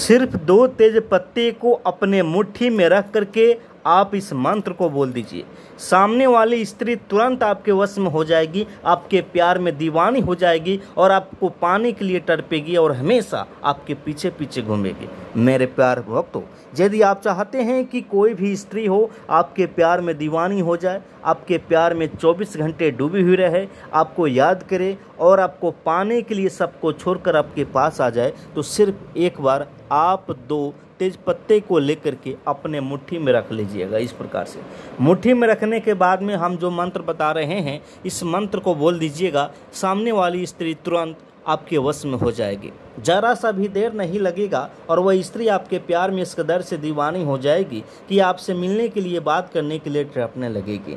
सिर्फ दो तेज पत्ते को अपने मुट्ठी में रख करके आप इस मंत्र को बोल दीजिए सामने वाली स्त्री तुरंत आपके वश में हो जाएगी आपके प्यार में दीवानी हो जाएगी और आपको पाने के लिए टरपेगी और हमेशा आपके पीछे पीछे घूमेगी मेरे प्यार भक्तों यदि आप चाहते हैं कि कोई भी स्त्री हो आपके प्यार में दीवानी हो जाए आपके प्यार में 24 घंटे डूबी हुई रहे आपको याद करे और आपको पाने के लिए सबको छोड़कर आपके पास आ जाए तो सिर्फ एक बार आप दो तेज पत्ते को लेकर के अपने मुट्ठी में रख लीजिएगा इस प्रकार से मुट्ठी में रखने के बाद में हम जो मंत्र बता रहे हैं इस मंत्र को बोल दीजिएगा सामने वाली स्त्री तुरंत आपके वश में हो जाएगी जरा सा भी देर नहीं लगेगा और वह स्त्री आपके प्यार में इस कदर से दीवानी हो जाएगी कि आपसे मिलने के लिए बात करने के लिए ट्रपने लगेगी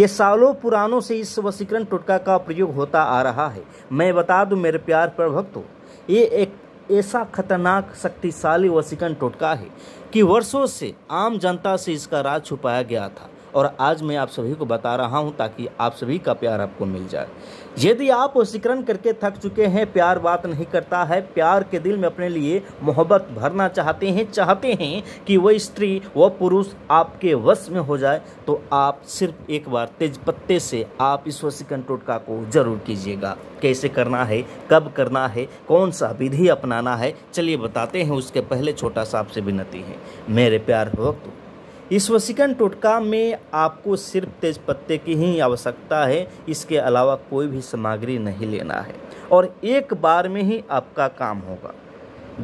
ये सालों पुरानों से इस वसीकरण टुटका का प्रयोग होता आ रहा है मैं बता दूं मेरे प्यार पर भक्तों ये एक ऐसा खतरनाक शक्तिशाली वसीकरण टोटका है कि वर्षों से आम जनता से इसका राज छुपाया गया था और आज मैं आप सभी को बता रहा हूं ताकि आप सभी का प्यार आपको मिल जाए यदि आप वशीकरण करके थक चुके हैं प्यार बात नहीं करता है प्यार के दिल में अपने लिए मोहब्बत भरना चाहते हैं चाहते हैं कि वह स्त्री वह पुरुष आपके वश में हो जाए तो आप सिर्फ एक बार तेज पत्ते से आप इस वशीकरण टोटका को जरूर कीजिएगा कैसे करना है कब करना है कौन सा विधि अपनाना है चलिए बताते हैं उसके पहले छोटा सा आपसे विनती है मेरे प्यार वक्त इस वसीकन टोटका में आपको सिर्फ तेज पत्ते की ही आवश्यकता है इसके अलावा कोई भी सामग्री नहीं लेना है और एक बार में ही आपका काम होगा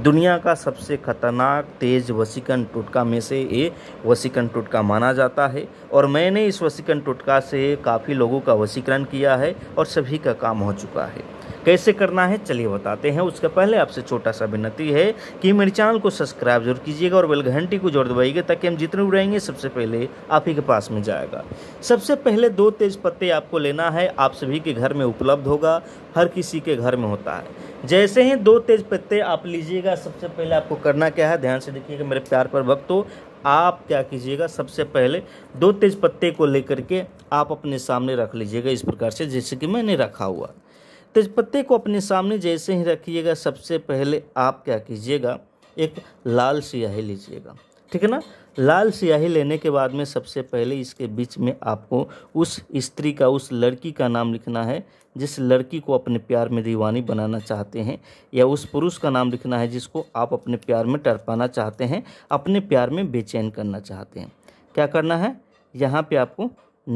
दुनिया का सबसे खतरनाक तेज वसीकन टोटका में से ये वसीकन टोटका माना जाता है और मैंने इस वसीकन टोटका से काफ़ी लोगों का वसीकरण किया है और सभी का काम हो चुका है कैसे करना है चलिए बताते हैं उसके पहले आपसे छोटा सा विनती है कि मेरे चैनल को सब्सक्राइब जरूर कीजिएगा और बेल घंटी को जोड़ दबाइएगा ताकि हम जितने भी रहेंगे सबसे पहले आप ही के पास में जाएगा सबसे पहले दो तेज पत्ते आपको लेना है आप सभी के घर में उपलब्ध होगा हर किसी के घर में होता है जैसे ही दो तेज पत्ते आप लीजिएगा सबसे पहले आपको करना क्या है ध्यान से देखिएगा मेरे प्यार पर वक्त हो आप क्या कीजिएगा सबसे पहले दो तेज पत्ते को लेकर के आप अपने सामने रख लीजिएगा इस प्रकार से जैसे कि मैंने रखा हुआ तेजपत्ते को अपने सामने जैसे ही रखिएगा सबसे पहले आप क्या कीजिएगा एक लाल स्याही लीजिएगा ठीक है ना लाल सियाही लेने के बाद में सबसे पहले इसके बीच में आपको उस स्त्री का उस लड़की का नाम लिखना है जिस लड़की को अपने प्यार में दीवानी बनाना चाहते हैं या उस पुरुष का नाम लिखना है जिसको आप अपने प्यार में टरपाना चाहते हैं अपने प्यार में बेचैन करना चाहते हैं क्या करना है यहाँ पे आपको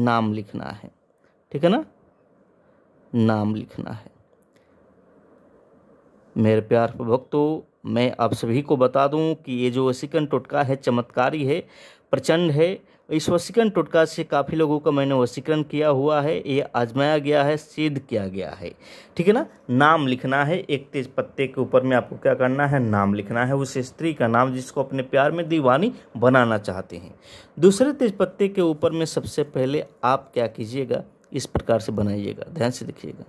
नाम लिखना है ठीक है ना नाम लिखना है मेरे प्यार भक्तों मैं आप सभी को बता दूं कि ये जो वसीकन टोटका है चमत्कारी है प्रचंड है इस वसीकरण टोटका से काफ़ी लोगों का मैंने वसीकरण किया हुआ है ये आजमाया गया है सिद्ध किया गया है ठीक है ना नाम लिखना है एक तेज पत्ते के ऊपर में आपको क्या करना है नाम लिखना है उस स्त्री का नाम जिसको अपने प्यार में दीवानी बनाना चाहते हैं दूसरे तेज पत्ते के ऊपर में सबसे पहले आप क्या कीजिएगा इस प्रकार से बनाइएगा ध्यान से देखिएगा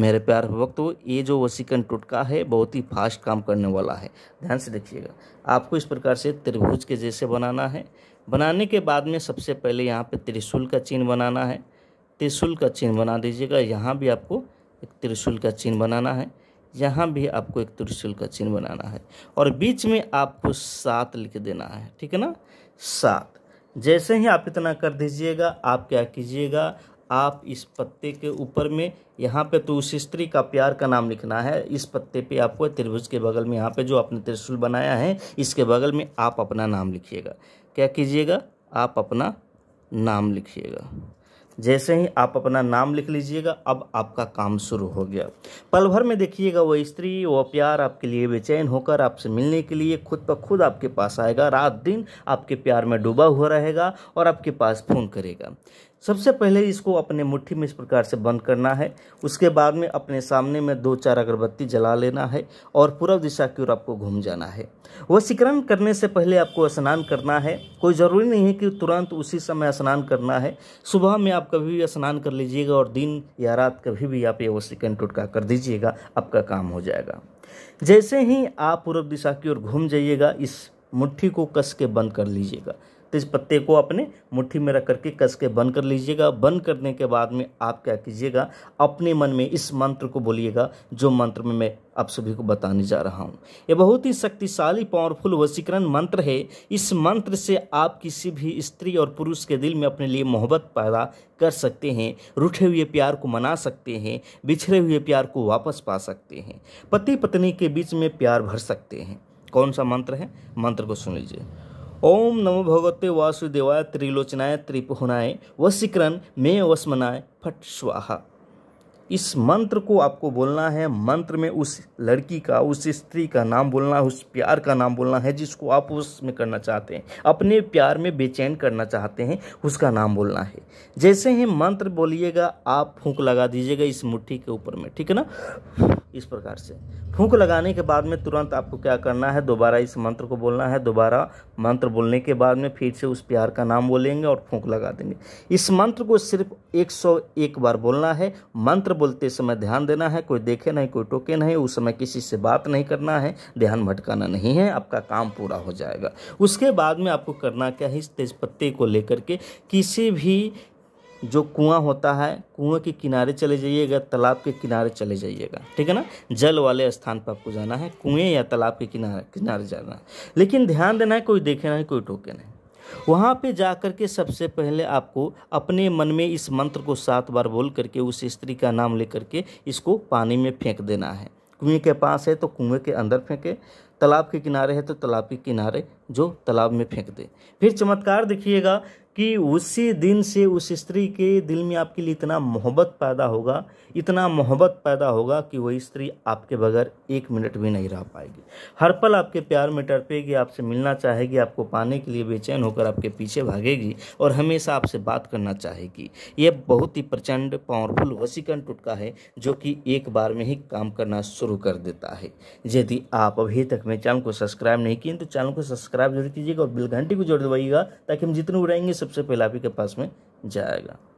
मेरे प्यार वो ये जो वसीकन टुटका है बहुत ही फास्ट काम करने वाला है ध्यान से देखिएगा आपको इस प्रकार से त्रिभुज के जैसे बनाना है बनाने के बाद में सबसे पहले यहाँ पे त्रिशूल का चिन्ह बनाना है त्रिशूल का चिन्ह बना दीजिएगा यहाँ भी आपको एक त्रिशूल का चिन्ह बनाना है यहाँ भी आपको एक त्रिशूल का चिन्ह बनाना है और बीच में आपको सात लिख देना है ठीक है ना सात जैसे ही आप इतना कर दीजिएगा आप क्या कीजिएगा आप इस पत्ते के ऊपर में यहाँ पे तो उस स्त्री का प्यार का नाम लिखना है इस पत्ते पे आपको त्रिभुज के बगल में यहाँ पे जो आपने त्रिशूल बनाया है इसके बगल में आप अपना नाम लिखिएगा क्या कीजिएगा आप अपना नाम लिखिएगा जैसे ही आप अपना नाम लिख लीजिएगा अब आपका काम शुरू हो गया पल भर में देखिएगा वो स्त्री वो प्यार आपके लिए बेचैन होकर आपसे मिलने के लिए खुद पर खुद आपके पास आएगा रात दिन आपके प्यार में डूबा हुआ रहेगा और आपके पास फ़ोन करेगा सबसे पहले इसको अपने मुट्ठी में इस प्रकार से बंद करना है उसके बाद में अपने सामने में दो चार अगरबत्ती जला लेना है और पूर्व दिशा की ओर आपको घूम जाना है वशीकरण करने से पहले आपको स्नान करना है कोई ज़रूरी नहीं है कि तुरंत उसी समय स्नान करना है सुबह में आप कभी भी स्नान कर लीजिएगा और दिन या रात कभी भी आप ये वशीकरण टुटका कर दीजिएगा आपका काम हो जाएगा जैसे ही आप पूर्व दिशा की ओर घूम जाइएगा इस मुट्ठी को कस के बंद कर लीजिएगा तेज तो पत्ते को अपने मुट्ठी में रख करके कस के बंद कर लीजिएगा बंद करने के बाद में आप क्या कीजिएगा अपने मन में इस मंत्र को बोलिएगा जो मंत्र में मैं आप सभी को बताने जा रहा हूँ ये बहुत ही शक्तिशाली पावरफुल वशीकरण मंत्र है इस मंत्र से आप किसी भी स्त्री और पुरुष के दिल में अपने लिए मोहब्बत पैदा कर सकते हैं रूठे हुए प्यार को मना सकते हैं बिछड़े हुए प्यार को वापस पा सकते हैं पति पत्नी के बीच में प्यार भर सकते हैं कौन सा मंत्र है मंत्र को सुन लीजिए ओम नमो भगवते वासुदेवाय त्रिलोचनाय त्रिपुनाय वशिकरण में वस्मनाय फट स्वाहा इस मंत्र को आपको बोलना है मंत्र में उस लड़की का उस स्त्री का नाम बोलना है उस प्यार का नाम बोलना है जिसको आप उसमें करना चाहते हैं अपने प्यार में बेचैन करना चाहते हैं उसका नाम बोलना है जैसे ही मंत्र बोलिएगा आप फूंक लगा दीजिएगा इस मुट्ठी के ऊपर में ठीक है ना इस प्रकार से फूंक लगाने के बाद में तुरंत आपको क्या करना है दोबारा इस मंत्र को बोलना है दोबारा मंत्र बोलने के बाद में फिर से उस प्यार का नाम बोलेंगे और फूंक लगा देंगे इस मंत्र को सिर्फ 101 बार बोलना है मंत्र बोलते समय ध्यान देना है कोई देखे नहीं कोई टोके नहीं उस समय किसी से बात नहीं करना है ध्यान भटकाना नहीं है आपका काम पूरा हो जाएगा उसके बाद में आपको करना क्या है इस तेज़पत्ते को लेकर के किसी भी जो कुआं होता है कुएं के किनारे चले जाइएगा तालाब के किनारे चले जाइएगा ठीक है ना जल वाले स्थान पर आपको जाना है कुएं या तालाब के किनारे किनारे जाना है लेकिन ध्यान देना है कोई देखे नहीं कोई टोके नहीं वहाँ पे जा कर के सबसे पहले आपको अपने मन में इस मंत्र को सात बार बोल करके उस स्त्री का नाम ले करके इसको पानी में फेंक देना है कुएँ के पास है तो कुएँ के अंदर फेंके तालाब के किनारे है तो तालाब के किनारे जो तालाब में फेंक दे फिर चमत्कार देखिएगा कि उसी दिन से उस स्त्री के दिल में आपके लिए इतना मोहब्बत पैदा होगा इतना मोहब्बत पैदा होगा कि वही स्त्री आपके बगैर एक मिनट भी नहीं रह पाएगी हर पल आपके प्यार में टरपेगी आपसे मिलना चाहेगी आपको पाने के लिए बेचैन होकर आपके पीछे भागेगी और हमेशा आपसे बात करना चाहेगी ये बहुत ही प्रचंड पावरफुल वसीकन टुटका है जो कि एक बार में ही काम करना शुरू कर देता है यदि आप अभी तक मेरे चैनल को सब्सक्राइब नहीं किए तो चैनल को सब्सक्राइब जरूर कीजिएगा और बिल घंटी को जोड़ दवाइएगा ताकि हम जितने उड़ाएंगे सबसे पहले आप ही के पास में जाएगा